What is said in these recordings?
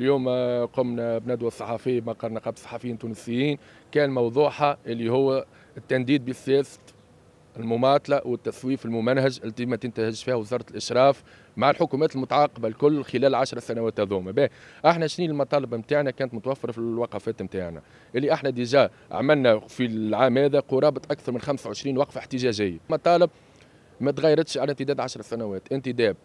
اليوم آه، قمنا بندوه صحفيه مقر نقابه الصحفيين التونسيين كان موضوعها اللي هو التنديد بسياسه المماطله والتسويف الممنهج التي ما تنتهج فيها وزاره الاشراف مع الحكومات المتعاقبه الكل خلال 10 سنوات هذوما باه احنا شنو المطالب نتاعنا كانت متوفره في الوقفات نتاعنا اللي احنا ديجا عملنا في العام هذا قرابه اكثر من 25 وقفه احتجاجيه مطالب ما تغيرتش على امتداد 10 سنوات انتداب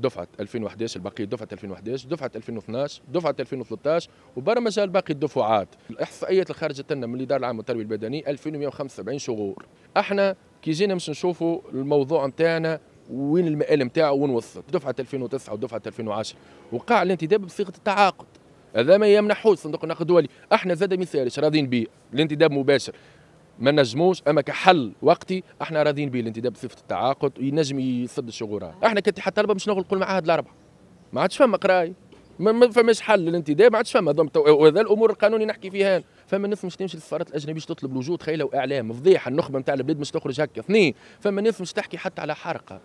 دفعه 2011 البقيه دفعه 2011 دفعه 2012 دفعه 2013 وبرا مازال باقي الدفعات الاحصائيات اللي خرجت لنا من الاداره العامه للتربيه البدنيه 2175 شغور احنا كي جينا باش نشوفوا الموضوع نتاعنا وين المآل نتاعو وين وصلت دفعه 2009 ودفعه 2010 وقع الانتداب بصيغه التعاقد هذا ما يمنحوش صندوق النقد الدولي احنا زاد مثال راضيين به الانتداب مباشر ما نجموش اما كحل وقتي احنا راضيين به الانتداب بصفه التعاقد ينجم يسد الشغورات احنا كاتحاد طلبه مش نقول معاهد الاربعه ما عادش فما قرايه ما فماش حل للانتداب ما عادش فما وهذا الامور القانوني نحكي فيها فما ناس مش تمشي للسفارات الاجنبيه باش تطلب الوجود خيله واعلام فضيحه النخبه نتاع البلاد مش تخرج هكا اثنين فما ناس مش تحكي حتى على حرقه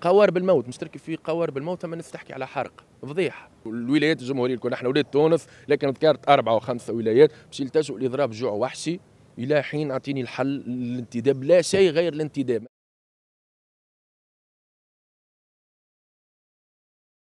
قوارب الموت مشترك في قوارب الموت فما ناس تحكي على حرق فضيحه الولايات الجمهوريه الكل احنا ولاد تونس لكن ذكرت اربعه وخمسه ولايات باش يلتجوا لاضراب جوع وحشي الى حين اعطيني الحل الانتداب لا شيء غير الانتداب